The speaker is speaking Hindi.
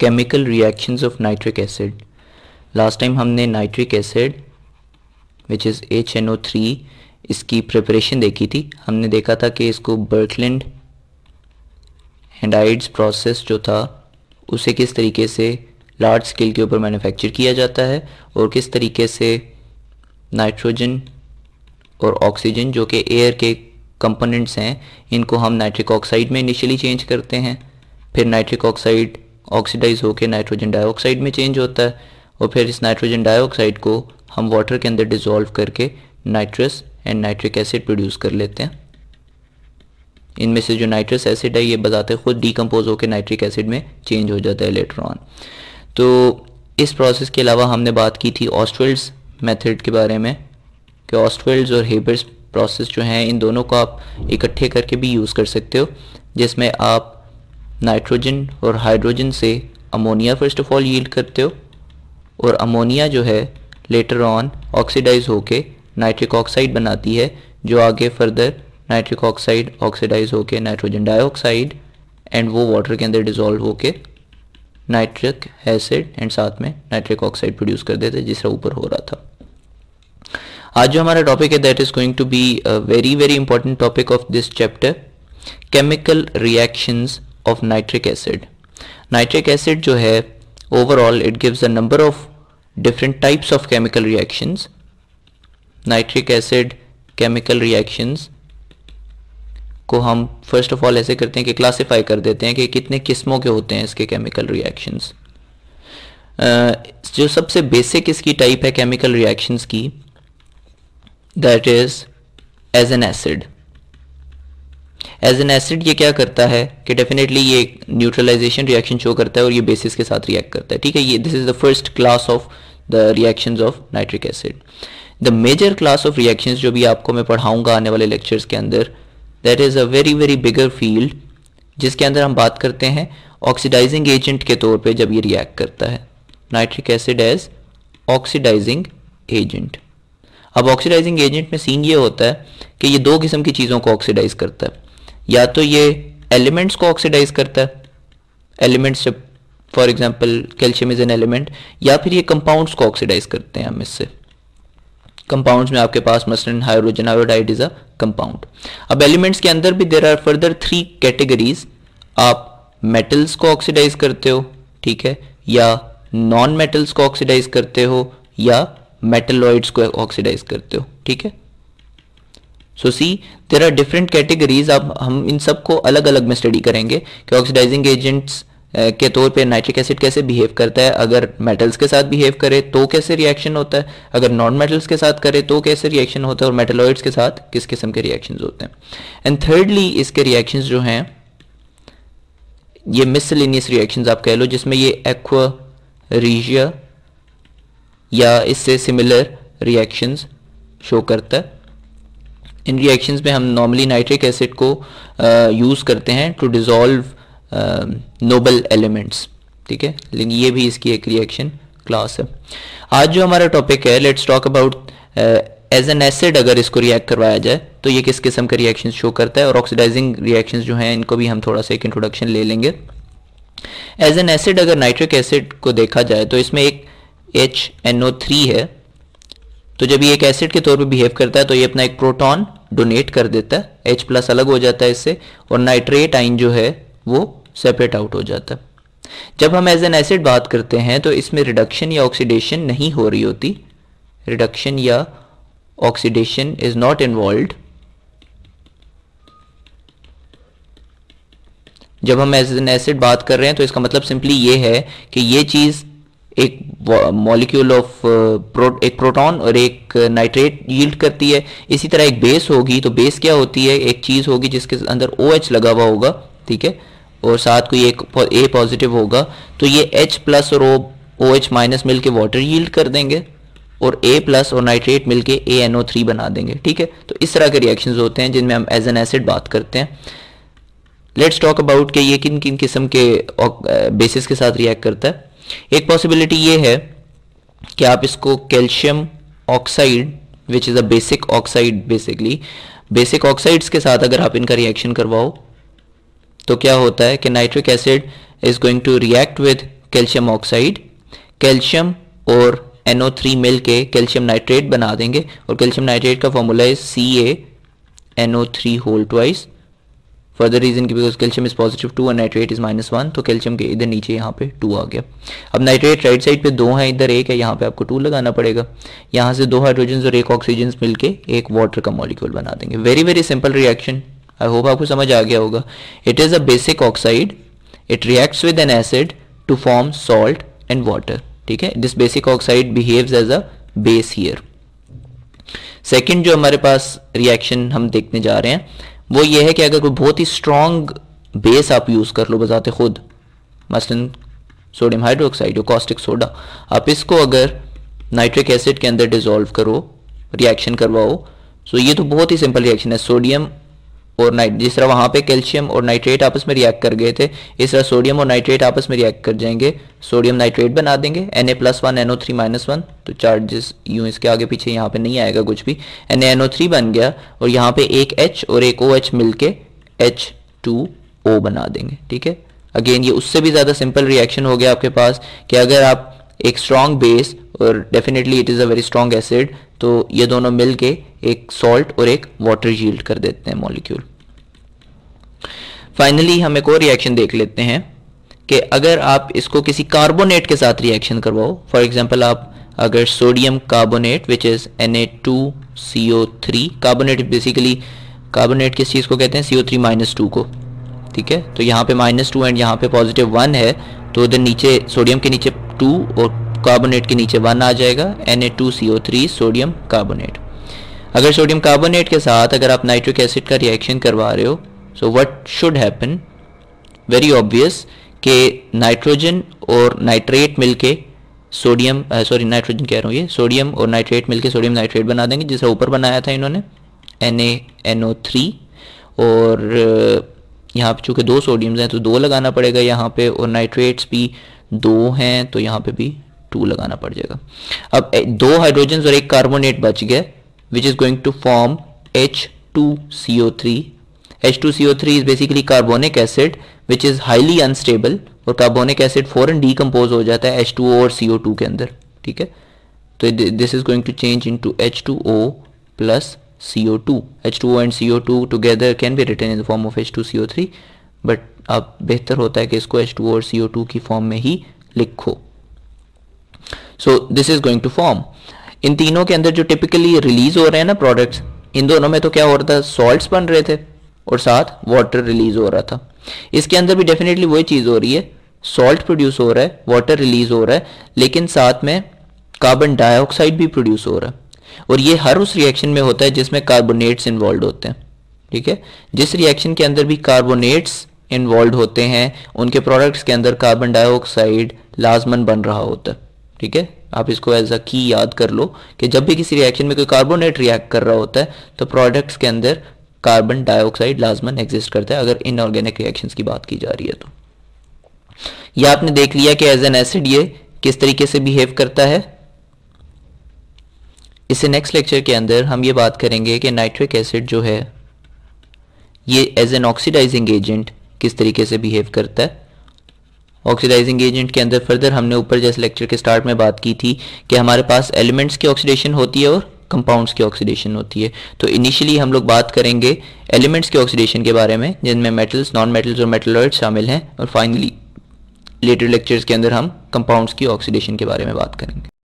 chemical reactions of nitric acid last time हमने nitric acid which is H N O three इसकी प्रिपरेशन देखी थी हमने देखा था कि इसको बर्कलैंड हैंडाइड्स प्रोसेस जो था उसे किस तरीके से लार्ज स्केल के ऊपर मैन्युफैक्चर किया जाता है और किस तरीके से नाइट्रोजन और ऑक्सीजन जो कि एयर के कंपोनेंट्स हैं इनको हम नाइट्रिक ऑक्साइड में इनिशियली चेंज करते हैं फिर नाइट्रिक ऑक्साइड ऑक्सीडाइज होकर नाइट्रोजन डाइऑक्साइड में चेंज होता है और फिर इस नाइट्रोजन डाइऑक्साइड को हम वाटर के अंदर डिजोल्व करके nitrous and nitric acid produce कर लेते हैं इनमें से जो नाइट्रस एसिड है ये बताते खुद डिकम्पोज होकर नाइट्रिक एसिड में चेंज हो जाता है इलेक्ट्रॉन तो इस प्रोसेस के अलावा हमने बात की थी ऑस्ट्रेल्स मेथड के बारे में कि ऑस्ट्रेल्स और हेबर्स प्रोसेस जो हैं इन दोनों को आप इकट्ठे करके भी यूज़ कर सकते हो जिसमें आप नाइट्रोजन और हाइड्रोजन से ammonia first of all yield करते हो और अमोनिया जो है लेटर ऑन ऑक्सीडाइज होके नाइट्रिक ऑक्साइड बनाती है जो आगे फर्दर नाइट्रिक ऑक्साइड ऑक्सीडाइज होके नाइट्रोजन डाइऑक्साइड एंड वो वाटर के अंदर डिजोल्व होके नाइट्रिक एसिड एंड साथ में नाइट्रिक ऑक्साइड प्रोड्यूस कर देते जिसका ऊपर हो रहा था आज जो हमारा टॉपिक है that is going to be very very important topic of this chapter chemical reactions of nitric acid nitric acid जो है overall it gives a number of different types of chemical reactions nitric acid chemical reactions को हम फर्स्ट ऑफ ऑल ऐसे करते हैं कि क्लासिफाई कर देते हैं कि कितने किस्मों के होते हैं इसके केमिकल रिएक्शंस जो सबसे बेसिक इसकी टाइप है केमिकल रिएक्शंस की that is as an acid as an acid ये क्या करता है कि डेफिनेटली ये न्यूट्रलाइजेशन रिएक्शन शो करता है और ये बेसिस के साथ रिएक्ट करता है ठीक है ये this is the first class of the reaction of nitric acid the major class of reaction जो भी आपको मैं पढ़ाऊंगा आने वाले लेक्चर्स के अंदर that is a very very bigger field जिसके अंदर हम बात करते हैं ऑक्सीडाइजिंग एजेंट के तौर पर जब ये रिएक्ट करता है nitric acid as oxidising agent अब ऑक्सीडाइजिंग एजेंट में सीन ये होता है कि ये दो किस्म की चीज़ों को ऑक्सीडाइज करता है या तो ये एलिमेंट्स को ऑक्सीडाइज करता है एलिमेंट्स जब for example calcium is an element या फिर ये कंपाउंड्स को ऑक्सीडाइज करते हैं हम इससे कंपाउंड्स में आपके पास मसलन hydrogen iodide is a compound अब एलिमेंट्स के अंदर भी there are further three categories आप मेटल्स को ऑक्सीडाइज करते हो ठीक है या नॉन मेटल्स को ऑक्सीडाइज करते हो या मेटलॉइड्स को ऑक्सीडाइज करते हो ठीक है so see there are different categories अब हम इन सबको अलग अलग में स्टडी करेंगे कि ऑक्सीडाइजिंग एजेंट्स के तौर पे नाइट्रिक एसिड कैसे बिहेव करता है अगर मेटल्स के साथ बिहेव करे तो कैसे रिएक्शन होता है अगर नॉन मेटल्स के साथ करे तो कैसे रिएक्शन होता है और मेटलॉइड्स के साथ किस किस्म के रिएक्शन होते हैं एंड थर्डली इसके रिएक्शन जो हैं ये मिसलिनियस रिएक्शन आप कह लो जिसमें ये एक्वा रीजिया या इससे सिमिलर रिएक्शंस शो करता है इन रिएक्शंस में हम नॉर्मली नाइट्रिक एसिड को यूज़ करते हैं टू डिज़ोल्व नोबल एलिमेंट्स ठीक है लेकिन ये भी इसकी एक रिएक्शन क्लास है आज जो हमारा टॉपिक है let's talk about as an acid अगर इसको रिएक्ट करवाया जाए तो ये किस किस्म का रिएक्शन शो करता है और ऑक्सीडाइजिंग रिएक्शन जो हैं इनको भी हम थोड़ा सा एक इंट्रोडक्शन ले लेंगे एज एन एसिड अगर नाइट्रिक एसिड को देखा जाए तो इसमें एक एच एन ओ थ्री है तो जब ये एक एसिड के तौर पे बिहेव करता है तो ये अपना एक प्रोटॉन डोनेट कर देता है एच प्लस अलग हो जाता है इससे और नाइट्रेट आइन जो है वो सेपरेट आउट हो जाता है जब हम एज एन एसिड बात करते हैं तो इसमें रिडक्शन या ऑक्सीडेशन नहीं हो रही होती रिडक्शन या ऑक्सीडेशन इज नॉट इन्वॉल्व जब हम एज एन एसिड बात कर रहे हैं तो इसका मतलब सिंपली ये है कि ये चीज़ एक मॉलिक्यूल ऑफ प्रो, एक प्रोटॉन और एक नाइट्रेट uh, यील्ड करती है इसी तरह एक बेस होगी तो बेस क्या होती है एक चीज़ होगी जिसके अंदर ओ OH लगा हुआ होगा ठीक है और साथ कोई एक ए पॉजिटिव होगा तो ये एच प्लस और ओ ओ एच माइनस मिल वाटर यील्ड कर देंगे और ए प्लस और नाइट्रेट मिल के ए एन ओ थ्री बना देंगे ठीक है तो इस तरह के रिएक्शन होते हैं जिनमें हम एज एन एसिड बात करते हैं लेट्स टॉक अबाउट कि ये किन किन किस्म के बेसिस uh, के साथ रिएक्ट करता है एक पॉसिबिलिटी ये है कि आप इसको calcium oxide which is a basic oxide basically basic oxides के साथ अगर आप इनका रिएक्शन करवाओ तो क्या होता है कि nitric acid is going to react with calcium oxide calcium और NO3 थ्री मिल के कैल्शियम नाइट्रेट बना देंगे और कैल्शियम नाइट्रेट का फॉर्मूला है C A N O three whole twice further reason की because calcium is positive two और नाइट्रेट इज माइनस वन तो कैल्शियम के इधर नीचे यहाँ पे टू आ गया अब नाइट्रेट राइट साइड पे दो है इधर एक है यहाँ पे आपको टू लगाना पड़ेगा यहाँ से दो हाइड्रोजन और एक ऑक्सीजन मिलकर एक वाटर का मॉलिक्यूल बना देंगे very very simple reaction I hope आपको समझ आ गया होगा it is a basic oxide it reacts with an acid to form salt and water ठीक है this basic oxide behave as a base here second जो हमारे पास रिएक्शन हम देखने जा रहे हैं वो ये है कि अगर कोई बहुत ही स्ट्रॉन्ग बेस आप यूज़ कर लो बजात खुद मसलन सोडियम हाइड्रोक्साइड या कॉस्टिक सोडा आप इसको अगर नाइट्रिक एसिड के अंदर डिजोल्व करो रिएक्शन करवाओ सो ये तो बहुत ही सिंपल रिएक्शन है सोडियम और जिस तरह वहां पे कैल्शियम और नाइट्रेट आपस में रिएक्ट कर गए थे इस तरह सोडियम और नाइट्रेट आपस में रिएक्ट कर जाएंगे सोडियम नाइट्रेट बना देंगे N A plus one N O three minus one तो चार्जेस यूँ इसके आगे पीछे यहाँ पे नहीं आएगा कुछ भी एन एनओ थ्री बन गया और यहाँ पे एक एच और एक ओ एच मिल के एच टू ओ बना देंगे ठीक है अगेन ये उससे भी ज़्यादा सिंपल रिएक्शन हो गया आपके पास कि अगर आप एक स्ट्रॉन्ग बेस और definitely it is a very strong acid तो ये दोनों मिलके एक सॉल्ट और एक वाटर यील्ड कर देते हैं मॉलिक्यूल फाइनली हम एक और रिएक्शन देख लेते हैं कि अगर आप इसको किसी कार्बोनेट के साथ रिएक्शन करवाओ फॉर एग्जांपल आप अगर sodium carbonate which is N A two C O three carbonate basically carbonate किस चीज़ को कहते हैं C O three minus two को ठीक है तो यहाँ पे माइनस टू एंड यहाँ पे पॉजिटिव वन है तो उधर नीचे सोडियम के नीचे टू और कार्बोनेट के नीचे वन आ जाएगा N A two C O three sodium carbonate अगर सोडियम कार्बोनेट के साथ अगर आप नाइट्रिक एसिड का रिएक्शन करवा रहे हो so what should happen very obvious के नाइट्रोजन और नाइट्रेट मिलके सोडियम सॉरी नाइट्रोजन कह रहा हूँ ये सोडियम और नाइट्रेट मिलके सोडियम नाइट्रेट बना देंगे जिसे ऊपर बनाया था इन्होंने N A N O three और यहाँ पर चूँकि दो सोडियम्स हैं तो दो लगाना पड़ेगा यहाँ पे और नाइट्रेट्स भी दो हैं तो यहाँ पे भी टू लगाना पड़ जाएगा अब दो हाइड्रोजन और एक कार्बोनेट बच गया which is going to form H two C O three H2CO3 is basically carbonic acid which is highly unstable और carbonic acid फौरन decompose हो जाता है H2O और CO2 के अंदर ठीक है तो this is going to change into H2O plus CO2 H2O and CO2 together can be written in the form of H2CO3 but अब बेहतर होता है कि इसको H2O और CO2 की फॉर्म में ही लिखो so this is going to form इन तीनों के अंदर जो टिपिकली रिलीज हो रहे हैं ना प्रोडक्ट्स इन दोनों में तो क्या हो रहा था सॉल्ट्स बन रहे थे और साथ वाटर रिलीज हो रहा था इसके अंदर भी डेफिनेटली वही चीज़ हो रही है सॉल्ट प्रोड्यूस हो रहा है वाटर रिलीज हो रहा है लेकिन साथ में कार्बन डाइऑक्साइड भी प्रोड्यूस हो रहा है और ये हर उस रिएक्शन में होता है जिसमें कार्बोनेट्स इन्वॉल्व होते हैं ठीक है जिस रिएक्शन के अंदर भी कार्बोनेट्स इन्वॉल्व होते हैं उनके प्रोडक्ट्स के अंदर कार्बन डाइऑक्साइड लाजमन बन रहा होता है ठीक है आप इसको एज अ की याद कर लो कि जब भी किसी रिएक्शन में कोई कार्बोनेट रिएक्ट कर रहा होता है तो प्रोडक्ट्स के अंदर कार्बन डाइऑक्साइड लाजमन एग्जिस्ट करता है अगर इनऑर्गेनिक रिएक्शंस की बात की जा रही है तो ये आपने देख लिया कि एज एन एसिड ये किस तरीके से बिहेव करता है इसे नेक्स्ट लेक्चर के अंदर हम ये बात करेंगे कि नाइट्रिक एसिड जो है ये एज एन ऑक्सीडाइजिंग एजेंट किस तरीके से बिहेव करता है ऑक्सीडाइजिंग एजेंट के अंदर फर्दर हमने ऊपर जैसे लेक्चर के स्टार्ट में बात की थी कि हमारे पास एलिमेंट्स की ऑक्सीडेशन होती है और कंपाउंड्स की ऑक्सीडेशन होती है तो इनिशियली हम लोग बात करेंगे एलिमेंट्स के ऑक्सीडेशन के बारे में जिनमें मेटल्स नॉन मेटल्स और मेटलॉइड शामिल हैं और फाइनली लेटर लेक्चर्स के अंदर हम कंपाउंड्स की ऑक्सीडेशन के बारे में बात करेंगे